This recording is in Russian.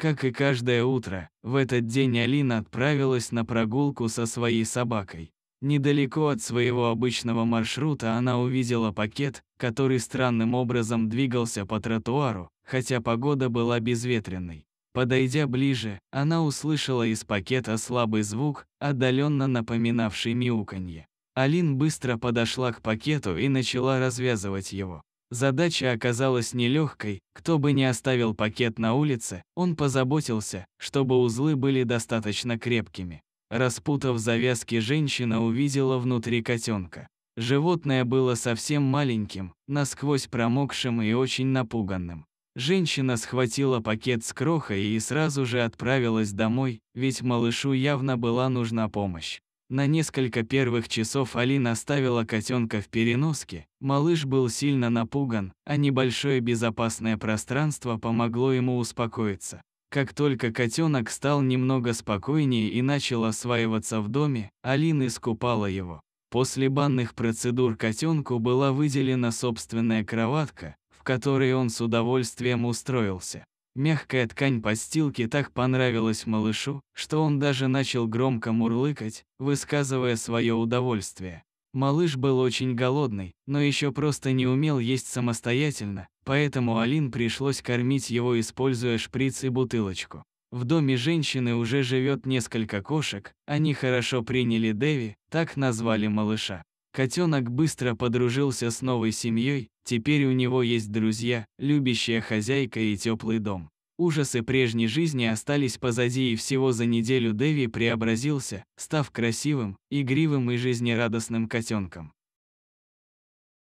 Как и каждое утро, в этот день Алина отправилась на прогулку со своей собакой. Недалеко от своего обычного маршрута она увидела пакет, который странным образом двигался по тротуару, хотя погода была безветренной. Подойдя ближе, она услышала из пакета слабый звук, отдаленно напоминавший мяуканье. Алин быстро подошла к пакету и начала развязывать его. Задача оказалась нелегкой, кто бы ни оставил пакет на улице, он позаботился, чтобы узлы были достаточно крепкими. Распутав завязки, женщина увидела внутри котенка. Животное было совсем маленьким, насквозь промокшим и очень напуганным. Женщина схватила пакет с крохой и сразу же отправилась домой, ведь малышу явно была нужна помощь. На несколько первых часов Алина оставила котенка в переноске. Малыш был сильно напуган, а небольшое безопасное пространство помогло ему успокоиться. Как только котенок стал немного спокойнее и начал осваиваться в доме, Алина искупала его. После банных процедур котенку была выделена собственная кроватка, в которой он с удовольствием устроился. Мягкая ткань подстилки так понравилась малышу, что он даже начал громко мурлыкать, высказывая свое удовольствие. Малыш был очень голодный, но еще просто не умел есть самостоятельно, поэтому Алин пришлось кормить его, используя шприц и бутылочку. В доме женщины уже живет несколько кошек, они хорошо приняли Дэви, так назвали малыша. Котенок быстро подружился с новой семьей, Теперь у него есть друзья, любящая хозяйка и теплый дом. Ужасы прежней жизни остались позади, и всего за неделю Дэви преобразился, став красивым, игривым и жизнерадостным котенком.